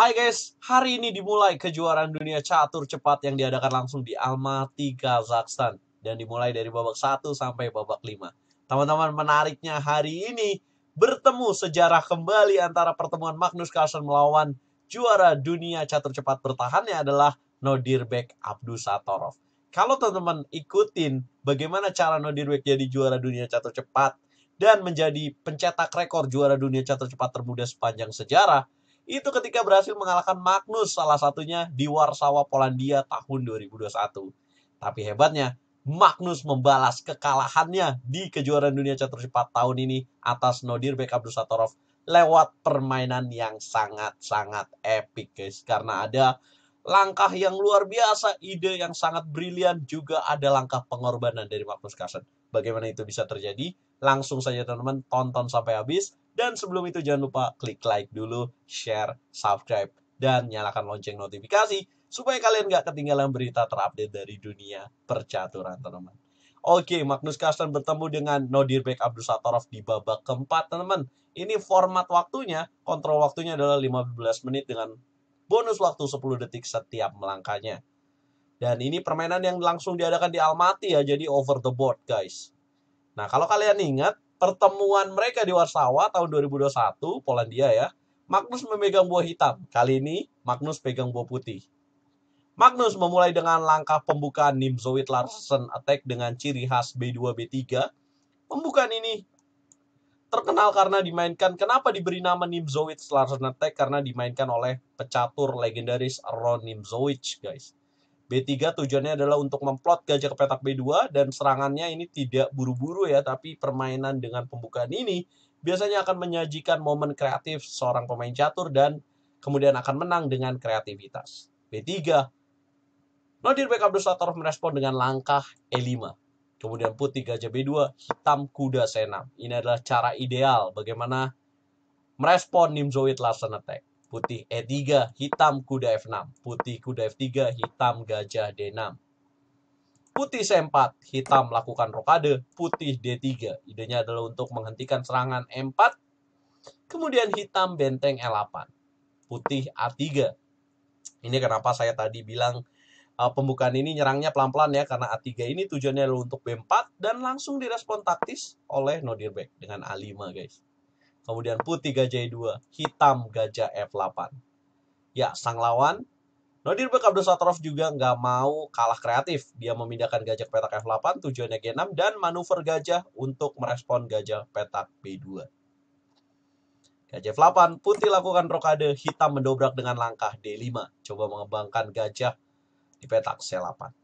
Hai guys, hari ini dimulai kejuaraan dunia catur cepat yang diadakan langsung di Almaty, Kazakhstan dan dimulai dari babak 1 sampai babak 5. Teman-teman, menariknya hari ini bertemu sejarah kembali antara pertemuan Magnus Carlsen melawan juara dunia catur cepat bertahannya adalah Nodirbek Abdusatorov. Kalau teman-teman ikutin bagaimana cara Nodirbek jadi juara dunia catur cepat dan menjadi pencetak rekor juara dunia catur cepat termuda sepanjang sejarah, itu ketika berhasil mengalahkan Magnus salah satunya di Warsawa Polandia tahun 2021. Tapi hebatnya, Magnus membalas kekalahannya di kejuaraan dunia catur cepat tahun ini atas Nodir Bekab Dusatorov lewat permainan yang sangat-sangat epic guys. Karena ada langkah yang luar biasa, ide yang sangat brilian, juga ada langkah pengorbanan dari Magnus Carlsen. Bagaimana itu bisa terjadi? Langsung saja teman-teman tonton sampai habis dan sebelum itu jangan lupa klik like dulu, share, subscribe, dan nyalakan lonceng notifikasi supaya kalian nggak ketinggalan berita terupdate dari dunia percaturan teman-teman. Oke, Magnus Carlsen bertemu dengan Nodirbek Satorov di babak keempat, teman-teman. Ini format waktunya, kontrol waktunya adalah 15 menit dengan bonus waktu 10 detik setiap melangkahnya. Dan ini permainan yang langsung diadakan di Almaty ya, jadi over the board guys. Nah, kalau kalian ingat, pertemuan mereka di Warsawa tahun 2021, Polandia ya, Magnus memegang buah hitam. Kali ini, Magnus pegang buah putih. Magnus memulai dengan langkah pembukaan Nimzowit Larsen attack dengan ciri khas B2-B3. Pembukaan ini terkenal karena dimainkan, kenapa diberi nama Nimzowit Larsen attack? Karena dimainkan oleh pecatur legendaris Ron Nimzowitz, guys. B3 tujuannya adalah untuk memplot gajah ke petak B2 dan serangannya ini tidak buru-buru ya, tapi permainan dengan pembukaan ini biasanya akan menyajikan momen kreatif seorang pemain catur dan kemudian akan menang dengan kreativitas. B3. Nodir back Abdul Satorov merespon dengan langkah E5. Kemudian putih gajah B2, hitam kuda C6. Ini adalah cara ideal bagaimana merespon Nimzowit Larsen attack putih E3, hitam kuda F6, putih kuda F3, hitam gajah D6. Putih C4, hitam melakukan rokade, putih D3. Idenya adalah untuk menghentikan serangan M4, kemudian hitam benteng e 8 putih A3. Ini kenapa saya tadi bilang uh, pembukaan ini nyerangnya pelan-pelan ya karena A3 ini tujuannya adalah untuk B4 dan langsung direspon taktis oleh Nodirbek dengan A5 guys kemudian putih gajah E2, hitam gajah F8. Ya, sang lawan, Nodir Bekabdosatorov juga nggak mau kalah kreatif. Dia memindahkan gajah ke petak F8, tujuannya G6, dan manuver gajah untuk merespon gajah petak B2. Gajah F8, putih lakukan rokade, hitam mendobrak dengan langkah D5. Coba mengembangkan gajah di petak C8.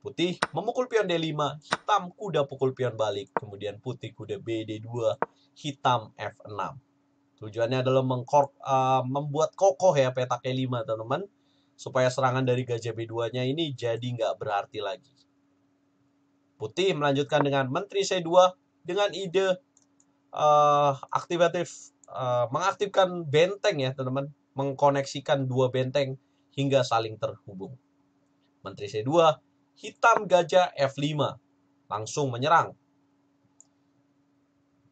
Putih memukul pion D5, hitam kuda pukul pion balik, kemudian putih kuda bd 2 hitam F6. Tujuannya adalah mengkor, uh, eh, membuat kokoh ya petak E5 teman-teman, supaya serangan dari gajah B2-nya ini jadi nggak berarti lagi. Putih melanjutkan dengan menteri C2 dengan ide uh, aktivatif uh, mengaktifkan benteng ya teman-teman, mengkoneksikan dua benteng hingga saling terhubung. Menteri C2 hitam gajah F5 langsung menyerang.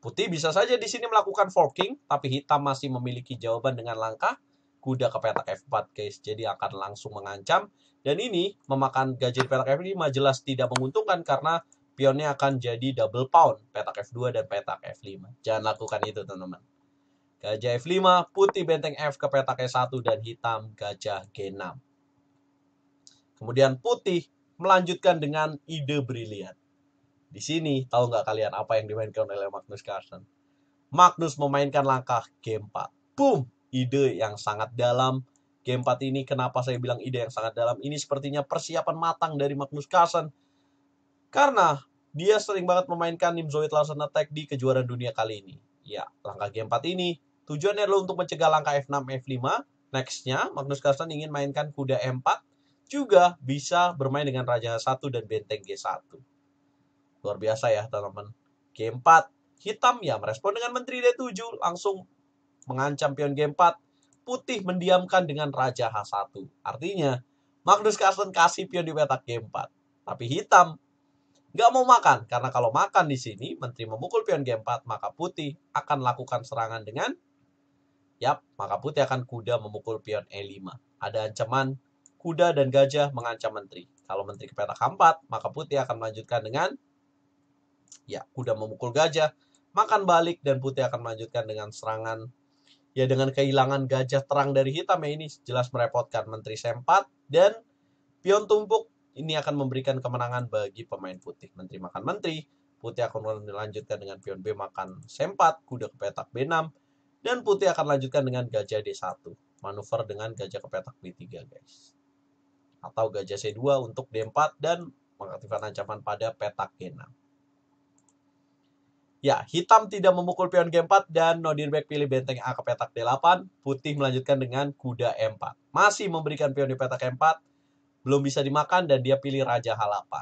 Putih bisa saja di sini melakukan forking, tapi hitam masih memiliki jawaban dengan langkah kuda ke petak F4 guys. Jadi akan langsung mengancam dan ini memakan gajah di petak F5 jelas tidak menguntungkan karena pionnya akan jadi double pound petak F2 dan petak F5. Jangan lakukan itu teman-teman. Gajah F5, putih benteng F ke petak E1 dan hitam gajah G6. Kemudian putih melanjutkan dengan ide brilian. Di sini, tahu nggak kalian apa yang dimainkan oleh Magnus Carlsen? Magnus memainkan langkah game 4. Boom! Ide yang sangat dalam. Game 4 ini kenapa saya bilang ide yang sangat dalam? Ini sepertinya persiapan matang dari Magnus Carlsen. Karena dia sering banget memainkan Nimzowit Larsen Attack di kejuaraan dunia kali ini. Ya, langkah game 4 ini tujuannya adalah untuk mencegah langkah F6, F5. Nextnya, Magnus Carlsen ingin mainkan kuda M4 juga bisa bermain dengan Raja H1 dan Benteng G1. Luar biasa ya teman-teman. G4, hitam ya merespon dengan Menteri D7, langsung mengancam pion G4. Putih mendiamkan dengan Raja H1. Artinya, Magnus Carlsen kasih pion di petak G4. Tapi hitam nggak mau makan, karena kalau makan di sini, Menteri memukul pion G4, maka putih akan lakukan serangan dengan Yap, maka putih akan kuda memukul pion E5. Ada ancaman kuda dan gajah mengancam menteri. Kalau menteri ke kepetak keempat, maka putih akan melanjutkan dengan ya kuda memukul gajah, makan balik dan putih akan melanjutkan dengan serangan ya dengan kehilangan gajah terang dari hitam ya ini jelas merepotkan menteri sempat dan pion tumpuk ini akan memberikan kemenangan bagi pemain putih. Menteri makan menteri, putih akan melanjutkan dengan pion B makan sempat, kuda ke petak B6 dan putih akan lanjutkan dengan gajah D1 manuver dengan gajah ke petak B3 guys atau gajah C2 untuk D4 dan mengaktifkan ancaman pada petak G6. Ya, hitam tidak memukul pion G4 dan Nodirbek pilih benteng A ke petak D8. Putih melanjutkan dengan kuda M4. Masih memberikan pion di petak M4, belum bisa dimakan dan dia pilih Raja H8.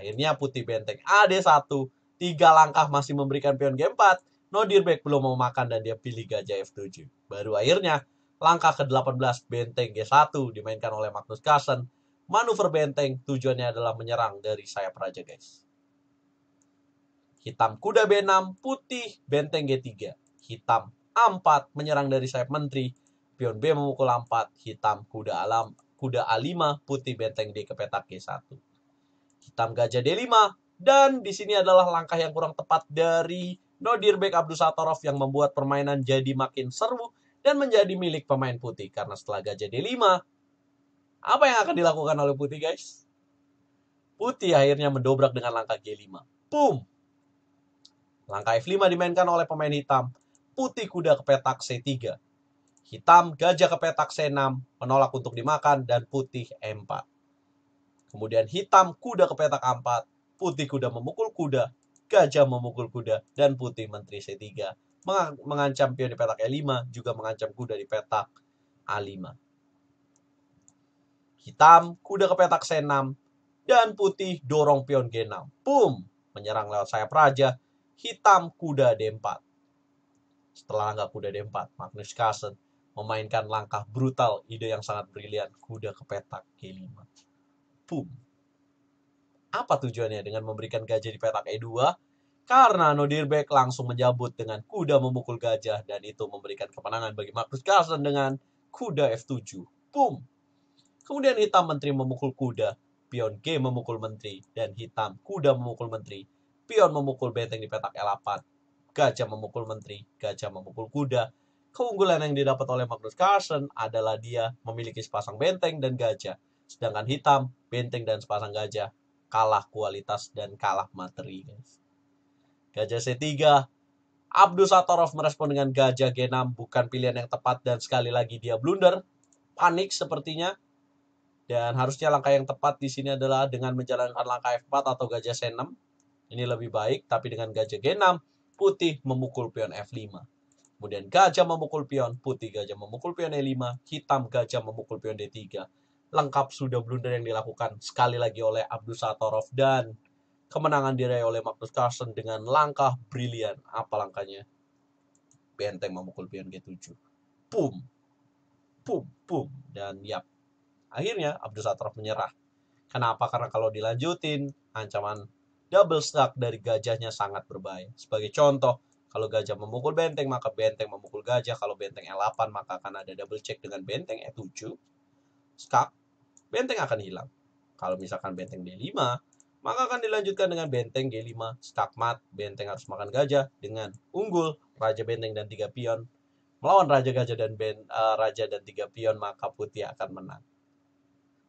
Akhirnya putih benteng A D1, tiga langkah masih memberikan pion G4. Nodirbek belum mau makan dan dia pilih Gajah F7. Baru akhirnya, langkah ke-18 benteng G1 dimainkan oleh Magnus Carlsen Manuver benteng tujuannya adalah menyerang dari sayap raja guys. Hitam kuda B6, putih benteng G3. Hitam A4 menyerang dari sayap menteri. Pion B memukul A4, hitam kuda alam kuda A5, putih benteng D ke petak G1. Hitam gajah D5 dan di sini adalah langkah yang kurang tepat dari Nodir Bek Abdul Satorov yang membuat permainan jadi makin seru dan menjadi milik pemain putih karena setelah gajah D5 apa yang akan dilakukan oleh Putih guys? Putih akhirnya mendobrak dengan langkah G5. Boom! Langkah F5 dimainkan oleh pemain hitam. Putih kuda ke petak C3. Hitam gajah ke petak C6, menolak untuk dimakan, dan putih E4. Kemudian hitam kuda ke petak A4, putih kuda memukul kuda, gajah memukul kuda, dan putih menteri C3. Mengancam pion di petak E5, juga mengancam kuda di petak A5. Hitam, kuda kepetak C6. Dan putih, dorong pion G6. Boom! Menyerang lewat sayap raja. Hitam, kuda D4. Setelah langkah kuda D4, Magnus Carlsen memainkan langkah brutal ide yang sangat brilian kuda kepetak G5. Boom. Apa tujuannya dengan memberikan gajah di petak E2? Karena Nodirbek langsung menjabut dengan kuda memukul gajah dan itu memberikan kemenangan bagi Magnus Carlsen dengan kuda F7. Boom. Kemudian hitam menteri memukul kuda, pion G memukul menteri, dan hitam kuda memukul menteri. Pion memukul benteng di petak L8, gajah memukul menteri, gajah memukul kuda. Keunggulan yang didapat oleh Magnus Carlsen adalah dia memiliki sepasang benteng dan gajah. Sedangkan hitam, benteng dan sepasang gajah kalah kualitas dan kalah materi. Gajah C3, Abdus Satorov merespon dengan gajah G6 bukan pilihan yang tepat dan sekali lagi dia blunder. Panik sepertinya dan harusnya langkah yang tepat di sini adalah dengan menjalankan langkah F4 atau gajah C6. Ini lebih baik, tapi dengan gajah G6, putih memukul pion F5. Kemudian gajah memukul pion, putih gajah memukul pion E5, hitam gajah memukul pion D3. Lengkap sudah blunder yang dilakukan sekali lagi oleh Abdul Satorov dan kemenangan diraih oleh Magnus Carlsen dengan langkah brilian. Apa langkahnya? Benteng memukul pion G7. Pum. Pum, pum. Dan yap, Akhirnya Abdul Satraf menyerah. Kenapa? Karena kalau dilanjutin, ancaman double stack dari gajahnya sangat berbahaya. Sebagai contoh, kalau gajah memukul benteng, maka benteng memukul gajah. Kalau benteng E8, maka akan ada double check dengan benteng E7. Skak, benteng akan hilang. Kalau misalkan benteng D5, maka akan dilanjutkan dengan benteng G5, mat, benteng harus makan gajah dengan unggul, raja benteng dan tiga pion. Melawan raja gajah dan ben, uh, raja dan tiga pion, maka putih akan menang.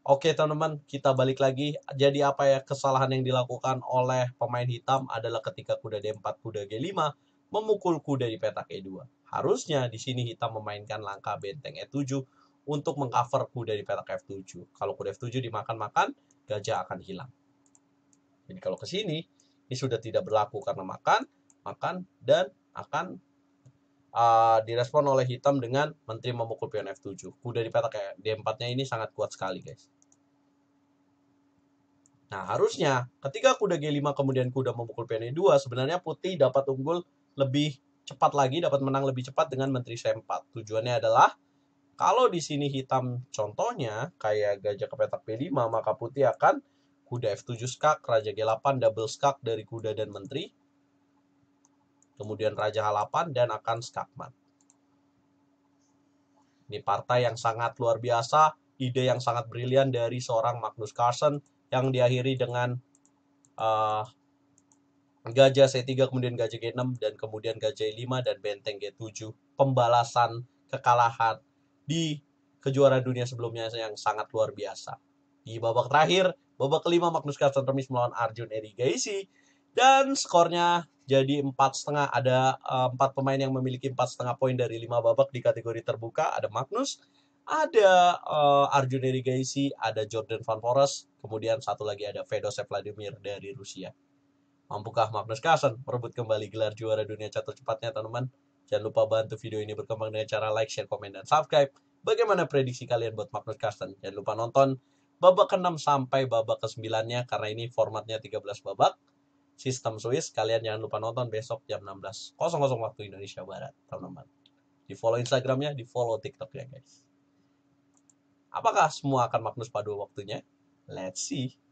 Oke teman-teman, kita balik lagi. Jadi apa ya kesalahan yang dilakukan oleh pemain hitam adalah ketika kuda D4, kuda G5 memukul kuda di petak E2. Harusnya di sini hitam memainkan langkah benteng E7 untuk mengcover kuda di petak F7. Kalau kuda F7 dimakan-makan, gajah akan hilang. Jadi kalau ke sini, ini sudah tidak berlaku karena makan, makan, dan akan Eh, direspon oleh hitam dengan menteri memukul pion F7. Kuda di petak eh, D4-nya ini sangat kuat sekali, guys. Nah, harusnya ketika kuda G5 kemudian kuda memukul pion E2, sebenarnya putih dapat unggul lebih cepat lagi, dapat menang lebih cepat dengan menteri C4. Tujuannya adalah kalau di sini hitam contohnya kayak gajah ke petak p 5 maka putih akan kuda F7 skak, raja G8 double skak dari kuda dan menteri, kemudian Raja Halapan, dan akan Skakman. Ini partai yang sangat luar biasa, ide yang sangat brilian dari seorang Magnus Carlsen yang diakhiri dengan uh, gajah C3, kemudian gajah G6, dan kemudian gajah E5 dan benteng G7. Pembalasan kekalahan di kejuaraan dunia sebelumnya yang sangat luar biasa. Di babak terakhir, babak kelima Magnus Carlsen remis melawan Arjun Erigaisi dan skornya jadi empat setengah ada eh, empat uh, pemain yang memiliki empat setengah poin dari lima babak di kategori terbuka ada Magnus ada uh, Arjun Erigaisi, ada Jordan Van Forest, kemudian satu lagi ada Fedosep Vladimir dari Rusia. Mampukah Magnus Carlsen merebut kembali gelar juara dunia catur cepatnya, teman-teman? Jangan lupa bantu video ini berkembang dengan cara like, share, komen, dan subscribe. Bagaimana prediksi kalian buat Magnus Carlsen? Jangan lupa nonton babak ke-6 sampai babak ke-9-nya karena ini formatnya 13 babak. Sistem Swiss. Kalian jangan lupa nonton besok jam 16.00 waktu Indonesia Barat, teman-teman. Di follow Instagramnya, di follow TikToknya, guys. Apakah semua akan Magnus pada waktunya? Let's see.